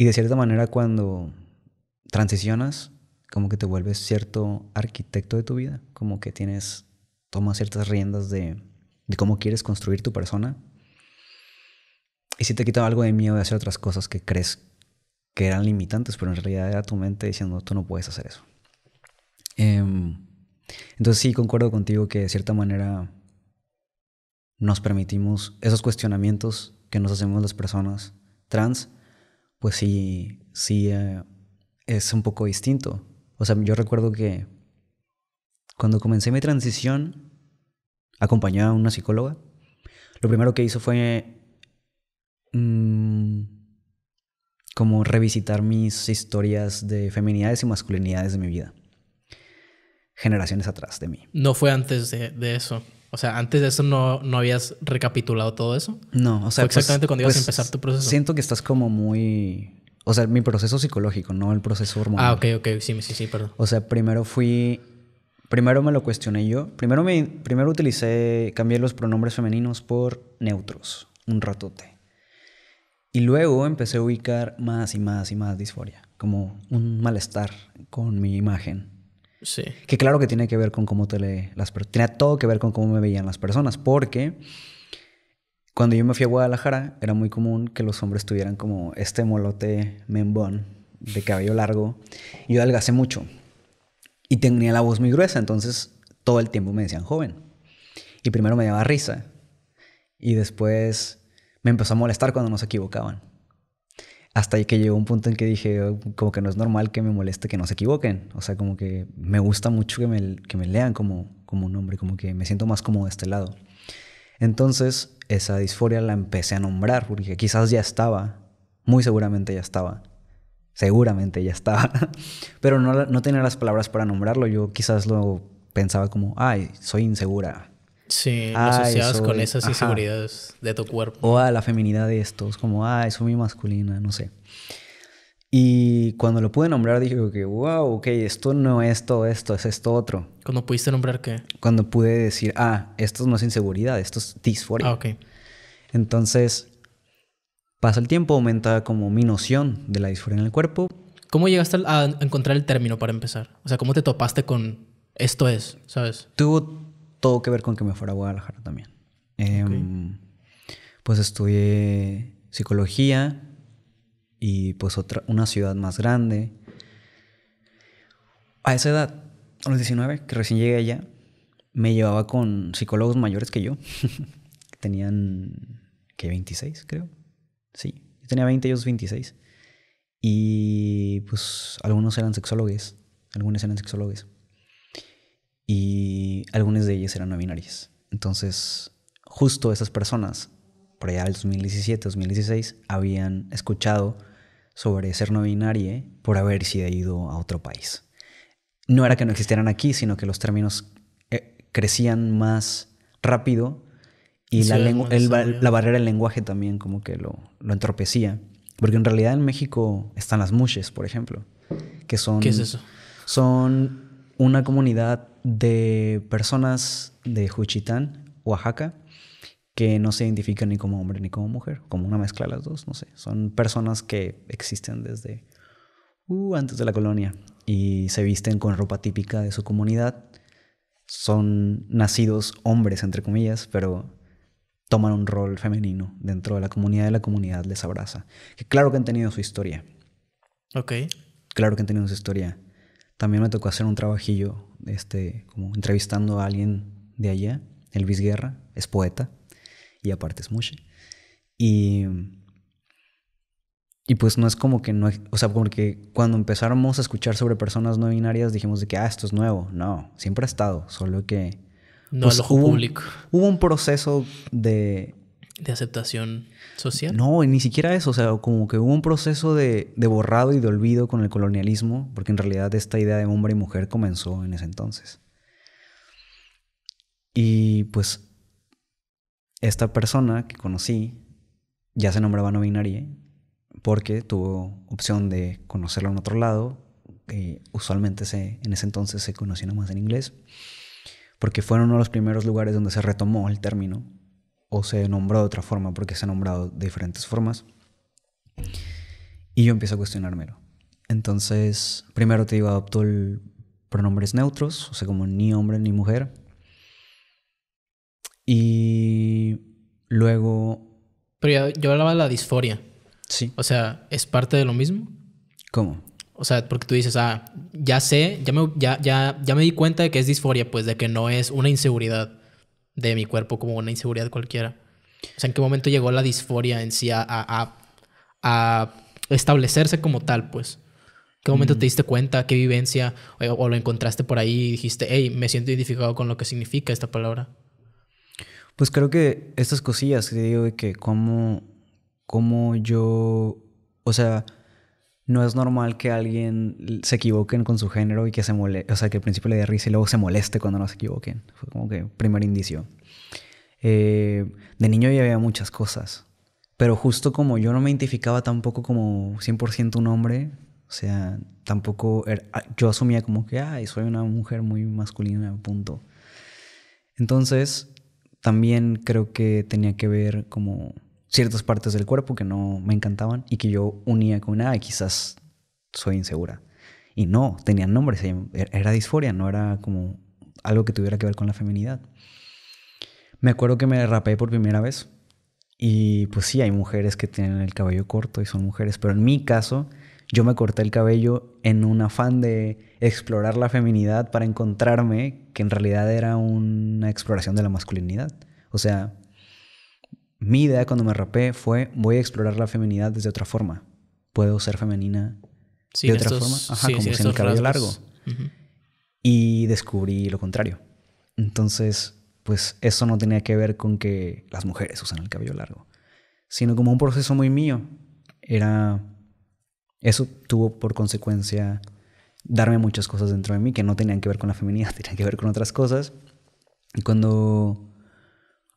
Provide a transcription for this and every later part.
Y de cierta manera cuando transicionas, como que te vuelves cierto arquitecto de tu vida, como que tienes, tomas ciertas riendas de, cómo quieres construir tu persona. Y si te quita algo de miedo de hacer otras cosas que crees que eran limitantes, pero en realidad era tu mente diciendo, tú no puedes hacer eso. Em, entonces sí, concuerdo contigo que de cierta manera nos permitimos esos cuestionamientos que nos hacemos las personas trans pues sí, sí eh, es un poco distinto. O sea, yo recuerdo que cuando comencé mi transición, acompañé a una psicóloga. Lo primero que hizo fue mm, como revisitar mis historias de feminidades y masculinidades de mi vida. Generaciones atrás de mí. No fue antes de eso. O sea, antes de eso no, habías recapitulado todo eso. No, o sea, pues, exactamente cuando ibas a pues, empezar tu proceso. Siento que estás como muy. O sea, mi proceso psicológico, no el proceso hormonal. Ah, ok, ok, sí, sí, sí, perdón. O sea, primero fui. Primero me lo cuestioné yo. Primero, me, primero utilicé, cambié los pronombres femeninos por neutros, un ratote. Y luego empecé a ubicar más y más y más disforia, como un malestar con mi imagen. Que claro que tiene que ver con cómo te las personas. todo que ver con cómo me veían las personas, porque cuando yo me fui a Guadalajara era muy común que los hombres tuvieran como este molote membón de cabello largo. Y yo adelgacé mucho y tenía la voz muy gruesa, entonces todo el tiempo me decían joven. Y primero me daba risa y después me empezó a molestar cuando nos equivocaban. Hasta que llegó un punto en que dije, oh, como que no es normal que me moleste que no se equivoquen. O sea, como que me gusta mucho que me, que me lean como, como un hombre, como que me siento más como de este lado. Entonces, esa disforia la empecé a nombrar, porque quizás ya estaba, muy seguramente ya estaba, seguramente ya estaba, pero no, no tenía las palabras para nombrarlo. Yo quizás lo pensaba como, ay, soy insegura, Sí, ah, asociadas con esas inseguridades de tu cuerpo. O a la feminidad de estos, como, ah, eso muy masculina, no sé. Y cuando lo pude nombrar dije que, wow, ok, esto no es todo esto, es esto otro. ¿Cuándo pudiste nombrar qué? Cuando pude decir, ah, esto no es inseguridad, esto es disforia. Ah, ok. Entonces, pasa el tiempo, aumenta como mi noción de la disforia en el cuerpo. ¿Cómo llegaste a encontrar el término para empezar? O sea, ¿cómo te topaste con esto es, sabes? Tuvo todo que ver con que me fuera a Guadalajara también. Em, pues estudié psicología y pues otra, una ciudad más grande. A esa edad, a los 19, que recién llegué allá, me llevaba con psicólogos mayores que yo. tenían, que 26 creo. Sí, yo tenía 20, ellos 26. Y pues algunos eran sexólogos, algunos eran sexólogos y algunas de ellas eran no binarias. Entonces, justo esas personas, por allá del 2017, 2016, habían escuchado sobre ser no binaria por sido ido a otro país. No era que no existieran aquí, sino que los términos eh, crecían más rápido y la, la barrera del lenguaje también como que lo, lo entorpecía. Porque en realidad en México están las mushes, por ejemplo, que son... ¿Qué es eso? Son una comunidad de personas de Juchitán, Oaxaca, que no se identifican ni como hombre ni como mujer, como una mezcla de las dos, no sé. Son personas que existen desde uh, antes de la colonia y se visten con ropa típica de su comunidad. Son nacidos hombres, entre comillas, pero toman un rol femenino dentro de la comunidad y la comunidad les abraza. Que claro que han tenido su historia. Ok. Claro que han tenido su historia también me tocó hacer un trabajillo, este, como entrevistando a alguien de allá, Elvis Guerra, es poeta y aparte es mushe. Y, y pues no es como que no, o sea, porque cuando empezamos a escuchar sobre personas no binarias dijimos de que, ah, esto es nuevo. No, siempre ha estado, solo que... No pues público. Hubo un proceso de, ¿De aceptación social? No, ni siquiera eso. O sea, como que hubo un proceso de, borrado y de olvido con el colonialismo, porque en realidad esta idea de hombre y mujer comenzó en ese entonces. Y pues esta persona que conocí ya se nombraba no binaria porque tuvo opción de conocerla en otro lado. usualmente se, en ese entonces se conocía más en inglés, porque fueron uno de los primeros lugares donde se retomó el término o se nombró de otra forma, porque se ha nombrado de diferentes formas. Y yo empiezo a cuestionármelo. Entonces, primero te digo, adopto el pronombres neutros, o sea, como ni hombre ni mujer. Y luego... Pero yo hablaba de la disforia. Sí. O sea, ¿es parte de lo mismo? ¿Cómo? O sea, porque tú dices, ah, ya sé, ya me, ya, ya, ya me di cuenta de que es disforia, pues de que no es una inseguridad de mi cuerpo como una inseguridad cualquiera. O sea, ¿en qué momento llegó la disforia en sí a, establecerse como tal, pues? ¿Qué momento te mm. diste cuenta? ¿Qué vivencia? Eh, o, lo encontraste por ahí y dijiste, hey, me siento identificado con lo que significa esta palabra? Pues creo que estas cosillas que digo de que como cómo yo, o sea, no es normal que alguien se equivoquen con su género y que se moleste, o sea, que al principio le dé risa y luego se moleste cuando no se equivoquen. Fue como que primer indicio. Eh, de niño ya había muchas cosas, pero justo como yo no me identificaba tampoco como 100% un hombre, o sea, tampoco ah, yo asumía como que, ay, soy una mujer muy masculina, punto. Entonces, también creo que tenía que ver como ciertas partes del cuerpo que no me encantaban y que yo unía con una, ah, quizás soy insegura. Y no, tenían nombres, em, e-, era disforia, no era como algo que tuviera que ver con la feminidad. Me acuerdo que me rapé por primera vez y pues sí, hay mujeres que tienen el cabello corto y son mujeres, pero en mi caso yo me corté el cabello en un afán de explorar la feminidad para encontrarme que en realidad era una exploración de la masculinidad. O sea, mi idea cuando me rapé fue, voy a explorar la feminidad desde otra forma. Puedo ser femenina de otra forma, Ajá, como sí, el cabello largo. Y descubrí lo contrario. Entonces, pues eso no tenía que ver con que las mujeres usan el cabello largo, sino como un proceso muy mío. Era, eso tuvo por consecuencia darme muchas cosas dentro de mí que no tenían que ver con la feminidad, tenían que ver con otras cosas. Y cuando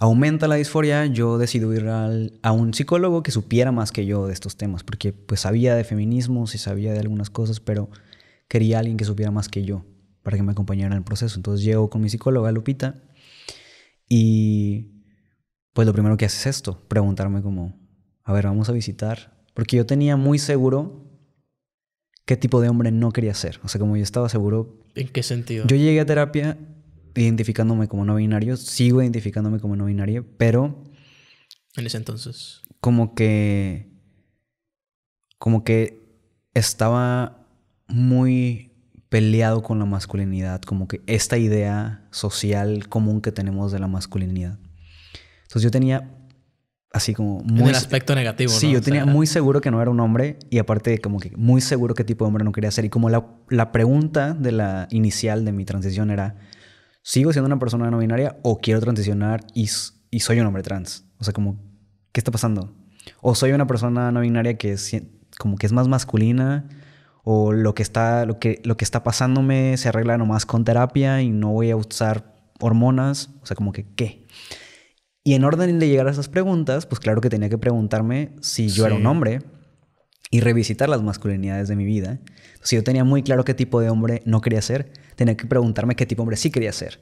aumenta la disforia, yo decido ir a un psicólogo que supiera más que yo de estos temas, porque pues sabía de feminismo, y sabía de algunas cosas, pero quería alguien que supiera más que yo para que me acompañara en el proceso. Entonces llego con mi psicóloga Lupita y pues lo primero que hace es esto, preguntarme como, a ver, vamos a visitar, porque yo tenía muy seguro qué tipo de hombre no quería ser, o sea, como yo estaba seguro. ¿En qué sentido? Yo llegué a terapia identificándome como no binario, sigo identificándome como no binario, pero... En ese entonces. Como que... Como que estaba muy peleado con la masculinidad, como que esta idea social común que tenemos de la masculinidad. Entonces yo tenía así como muy... aspecto negativo. Sí, yo tenía muy seguro que no era un hombre y aparte como que muy seguro qué tipo de hombre no quería ser. Y como la, la pregunta de la inicial de mi transición era, ¿Sigo siendo una persona no binaria o quiero transicionar y, soy un hombre trans? O sea, como, ¿qué está pasando? O soy una persona no binaria que es, como que es más masculina o lo que está, lo que, lo que está pasándome se arregla nomás con terapia y no voy a usar hormonas, o sea, como que qué. Y en orden de llegar a esas preguntas, pues claro que tenía que preguntarme si yo era un hombre y revisitar las masculinidades de mi vida. Si yo tenía muy claro qué tipo de hombre no quería ser, tenía que preguntarme qué tipo de hombre sí quería ser.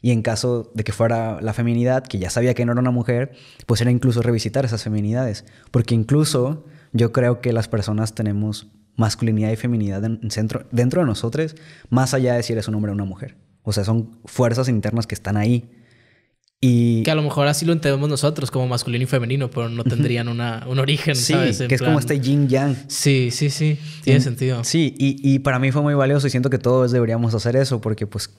Y en caso de que fuera la feminidad, que ya sabía que no era una mujer, pues era incluso revisitar esas feminidades. Porque incluso yo creo que las personas tenemos masculinidad y feminidad centro, dentro de nosotros, más allá de si eres un hombre o una mujer. O sea, son fuerzas internas que están ahí que a lo mejor así lo entendemos nosotros como masculino y femenino, pero no tendrían una, un origen, sí, ¿sabes? que es como este yin-yang. Sí, sí, sí, tiene sentido. Sí, y, para mí fue muy valioso y siento que todos deberíamos hacer eso porque pues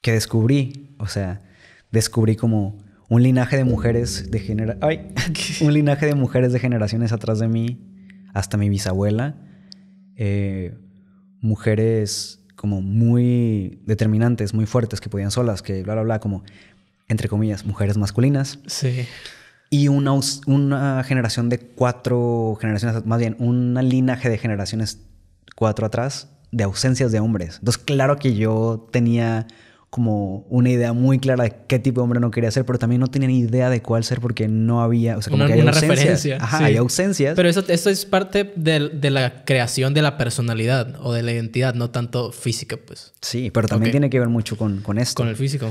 que descubrí, o sea, descubrí como un linaje de mujeres de genera... Ay, un linaje de mujeres de generaciones atrás de mí, hasta mi bisabuela, eh, mujeres como muy determinantes, muy fuertes, que podían solas, que bla, bla, bla, como entre comillas, mujeres masculinas. Sí. Y una, una generación de cuatro generaciones, más bien, un linaje de generaciones cuatro atrás de ausencias de hombres. Entonces, claro que yo tenía como una idea muy clara de qué tipo de hombre no quería ser, pero también no tenía ni idea de cuál ser porque no había, o sea, como una, Referencia, Ajá, hay ausencias. Pero eso, es parte de, la creación de la personalidad o de la identidad, no tanto física, pues. Sí, pero también tiene que ver mucho con, con esto. Con el físico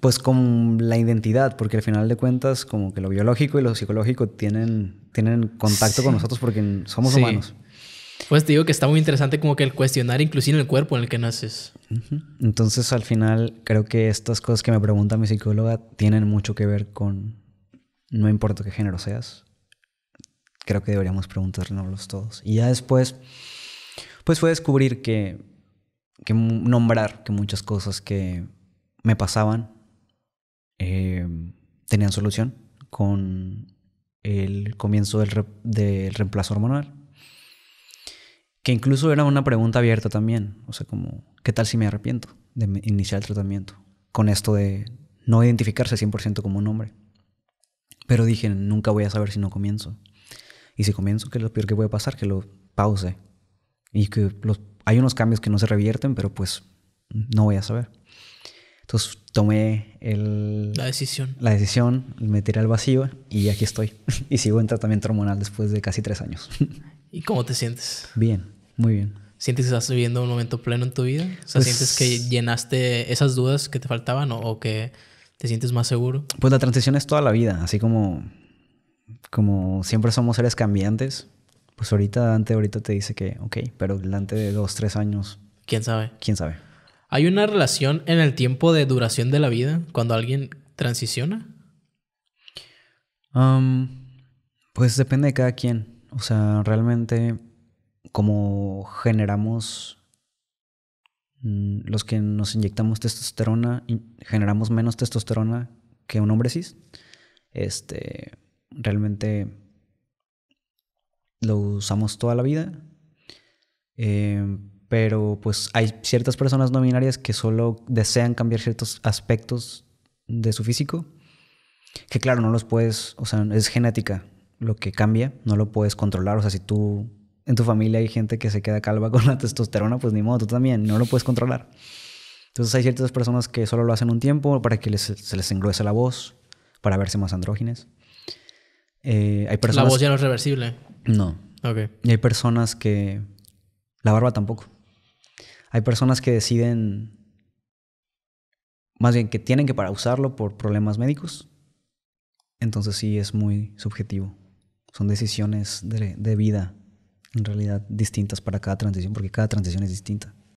pues con la identidad, porque al final de cuentas como que lo biológico y lo psicológico tienen, tienen contacto con nosotros porque somos humanos. Pues te digo que está muy interesante como que el cuestionar inclusive en el cuerpo en el que naces. Entonces al final creo que estas cosas que me pregunta mi psicóloga tienen mucho que ver con, no importa qué género seas, creo que deberíamos preguntárnoslos todos. Y ya después, pues fue descubrir que, que nombrar que muchas cosas que me pasaban Em, tenían solución con el comienzo del, reemplazo hormonal. Que incluso era una pregunta abierta también. O sea, como, ¿qué tal si me arrepiento de iniciar el tratamiento? Con esto de no identificarse 100% como un hombre. Pero dije, nunca voy a saber si no comienzo. Y si comienzo, ¿qué es lo peor que puede pasar? Que lo pause. Y que hay unos cambios que no se revierten, pero pues no voy a saber. Entonces tomé la decisión. La decisión, me tiré al vacío y aquí estoy. y sigo en tratamiento hormonal después de casi tres años. ¿Y cómo te sientes? Bien, muy bien. ¿Sientes que estás viviendo un momento pleno en tu vida? O sea, pues ¿sientes que llenaste esas dudas que te faltaban o, que te sientes más seguro? Pues la transición es toda la vida, así como, como siempre somos seres cambiantes. Pues ahorita Dante ahorita te dice que, ok, pero delante de dos, tres años... ¿Quién sabe? ¿Quién sabe? ¿Hay una relación en el tiempo de duración de la vida cuando alguien transiciona? pues depende de cada quien. O sea, realmente como generamos mm, los que nos inyectamos testosterona, generamos menos testosterona que un hombre cis. Este, realmente lo usamos toda la vida. Eh, pero pues hay ciertas personas no que solo desean cambiar ciertos aspectos de su físico, que claro, no los puedes, o sea, es genética lo que cambia, no lo puedes controlar, o sea, si tú en tu familia hay gente que se queda calva con la testosterona, pues ni modo, tú también, no lo puedes controlar. Entonces hay ciertas personas que solo lo hacen un tiempo para que les, se les engruese la voz, para verse más andrógenes. Eh, la voz ya no es reversible. No. okay Y hay personas que... La barba tampoco. Hay personas que deciden, más bien que tienen que para usarlo por problemas médicos. Entonces sí es muy subjetivo. Son decisiones de, de vida, en realidad, distintas para cada transición, porque cada transición es distinta.